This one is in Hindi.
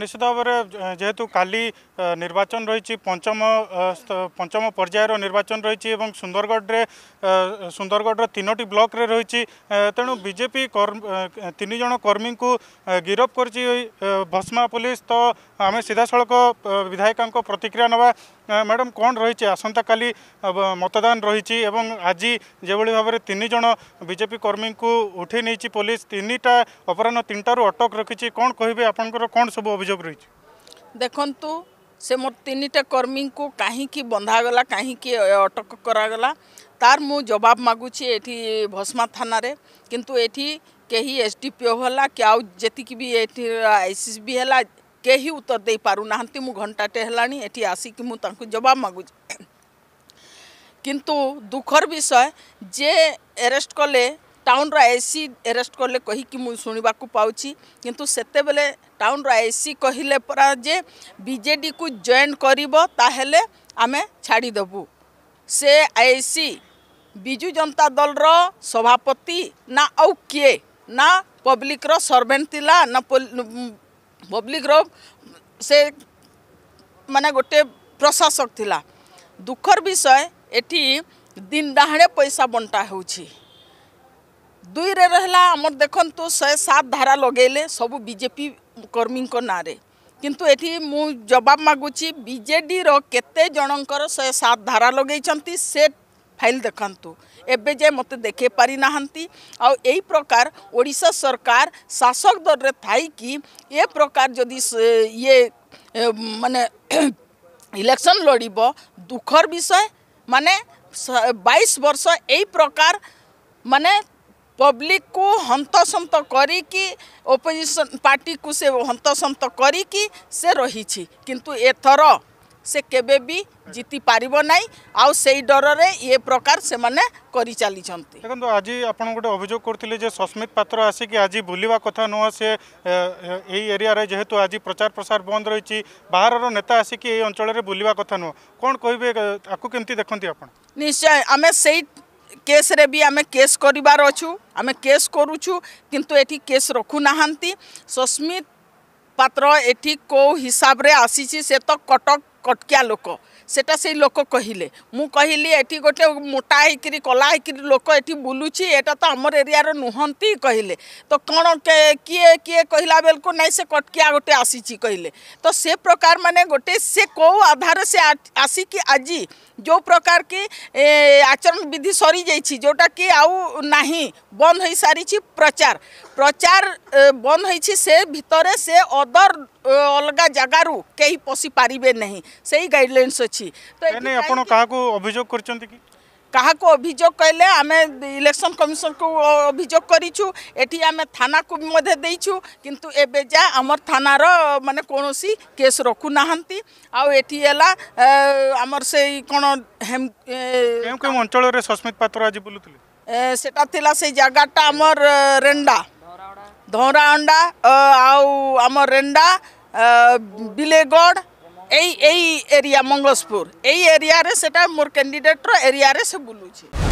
ନିଶ୍ଚିତ ଭାବରେ ଯେହେତୁ କାଲି ନିର୍ବାଚନ ରହିଛି ପଞ୍ଚମ ପଞ୍ଚମ ପର୍ଯ୍ୟାୟର ନିର୍ବାଚନ ରହିଛି ଏବଂ ସୁନ୍ଦରଗଡ଼ରେ ସୁନ୍ଦରଗଡ଼ର ତିନୋଟି ବ୍ଲକରେ ରହିଛି ତେଣୁ ବିଜେପି ତିନି ଜଣ କର୍ମୀଙ୍କୁ ଗିରଫ କରିଛି ଭସ୍ମା ପୋଲିସ ତ ଆମେ ସିଧାସଳଖ ବିଧାୟିକାଙ୍କ ପ୍ରତିକ୍ରିୟା ନେବା ମ୍ୟାଡ଼ାମ୍ କ'ଣ ରହିଛି ଆସନ୍ତାକାଲି ମତଦାନ ରହିଛି ଏବଂ ଆଜି ଯେଭଳି ଭାବରେ ତିନି ଜଣ ବିଜେପି କର୍ମୀଙ୍କୁ ଉଠାଇ ନେଇଛି ପୋଲିସ ତିନିଟା ଅପରାହ୍ନ ତିନିଟାରୁ ଅଟକ ରଖିଛି କ'ଣ କହିବେ ଆପଣଙ୍କର କ'ଣ ସବୁ ଅଭିଯୋଗ ରହିଛି ଦେଖନ୍ତୁ ସେ ମୋର ତିନିଟା କର୍ମୀଙ୍କୁ କାହିଁକି ବନ୍ଧାଗଲା କାହିଁକି ଅଟକ କରାଗଲା ତାର ମୁଁ ଜବାବ ମାଗୁଛି ଏଠି ଭସ୍ମା ଥାନାରେ କିନ୍ତୁ ଏଠି କେହି ଏସ୍ ଡି ପି ଓ ହେଲା କି ଆଉ ଯେତିକି ବି ଏଠି ଆଇ ସି ବି ହେଲା କେହି ଉତ୍ତର ଦେଇପାରୁନାହାନ୍ତି ମୁଁ ଘଣ୍ଟାଟେ ହେଲାଣି ଏଠି ଆସିକି ମୁଁ ତାଙ୍କୁ ଜବାବ ମାଗୁଛି କିନ୍ତୁ ଦୁଃଖର ବିଷୟ ଯେ ଆରେଷ୍ଟ କଲେ ଟାଉନ୍ର ଆଇସି ଆରେଷ୍ଟ କଲେ କହିକି ମୁଁ ଶୁଣିବାକୁ ପାଉଛି କିନ୍ତୁ ସେତେବେଳେ ଟାଉନ୍ର ଆଇସି କହିଲେ ପରା ଯେ ବିଜେଡ଼ିକୁ ଜଏନ୍ କରିବ ତାହେଲେ ଆମେ ଛାଡ଼ିଦେବୁ ସେ ଆଇସି ବିଜୁ ଜନତା ଦଳର ସଭାପତି ନା ଆଉ କିଏ ନା ପବ୍ଲିକର ସର୍ଭେଣ୍ଟ ଥିଲା ନା ପବ୍ଲିକର ସେ ମାନେ ଗୋଟେ ପ୍ରଶାସକ ଥିଲା ଦୁଃଖର ବିଷୟ ଏଠି ଦିନ ଡାହାଣେ ପଇସା ବଣ୍ଟା ହେଉଛି ଦୁଇରେ ରହିଲା ଆମର ଦେଖନ୍ତୁ ଶହେ ସାତ ଧାରା ଲଗେଇଲେ ସବୁ ବିଜେପି କର୍ମୀଙ୍କ ନାଁରେ କିନ୍ତୁ ଏଠି ମୁଁ ଜବାବ ମାଗୁଛି ବିଜେଡ଼ିର କେତେ ଜଣଙ୍କର ଶହେ ସାତ ଧାରା ଲଗେଇଛନ୍ତି ସେ फाइल देखु एवं जाए मत देखे पारि ना आई प्रकार ओडा सरकार शासक दल में थी ए प्रकार जदि ये मान इलेक्शन लड़ब दुखर विषय मान बैश वर्ष यही प्रकार मान पब्लिक को हंतसंत करपोजिशन पार्टी को से हंतसंत करी से रही किंतु एथर से केबे भी जीति पारना आई डर से ये प्रकार से मैंने चली देखो आज आप गोटे अभोग करते सस्मित पात्र आसिक आज बुलवा कथा नुह सी एरिया जेहेतु आज प्रचार प्रसार बंद रही बाहर नेता आसिक ये अंचल बुलवा कथ नुह कौन कहे कमी देखते आप निश्चय आम से केस रे भी आम केस करें केस करुचु कितु ये केस रखुना सस्मित पात्र ये कौ हिसाब से आसी से तो कटक କଟକିଆ ଲୋକ ସେଟା ସେଇ ଲୋକ କହିଲେ ମୁଁ କହିଲି ଏଠି ଗୋଟେ ମୋଟା ହେଇକିରି କଲା ହେଇକିରି ଲୋକ ଏଠି ବୁଲୁଛି ଏଟା ତ ଆମର ଏରିଆର ନୁହନ୍ତି କହିଲେ ତ କ'ଣ କିଏ କିଏ କହିଲା ବେଳକୁ ନାଇଁ ସେ କଟକିଆ ଗୋଟେ ଆସିଛି କହିଲେ ତ ସେ ପ୍ରକାର ମାନେ ଗୋଟେ ସେ କେଉଁ ଆଧାର ସେ ଆସିକି ଆଜି ଯେଉଁ ପ୍ରକାର କି ଆଚରଣ ବିଧି ସରିଯାଇଛି ଯେଉଁଟାକି ଆଉ ନାହିଁ ବନ୍ଦ ହୋଇସାରିଛି ପ୍ରଚାର প্রচার বন্ধ হয়েছি সে ভিতরে সে অদর অলগা জায়গারু কেই পশি পারিবে না সেই গাইডলাইন্স অছি তো আপন কাহাকু অভিযোগ করছেন কি কাহাকু অভিযোগ কলে আমি ইলেকশন কমিশন কু অভিযোগ করিছু এটি আমি থানা কু মধ্যে দেইছু কিন্তু এবে যা আমার থানার মানে কোনসি কেস রকু নাহান্তি আউ এটি হেলা আমার সেই কোন হেম কেউ কেউ অঞ্চলের সস্মিত পাত্র আজি বুলুতিলে সেটা থিলা সেই জায়গাটা আমার রেন্ডা ଧରା ଅଣ୍ଡା ଆଉ ଆମ ରେଣ୍ଡା ବିଲେଗଡ଼ ଏଇ ଏଇ ଏରିଆ ମଙ୍ଗସପୁର ଏଇ ଏରିଆରେ ସେଟା ମୋର କ୍ୟାଣ୍ଡିଡେଟ୍ର ଏରିଆରେ ସେ ବୁଲୁଛି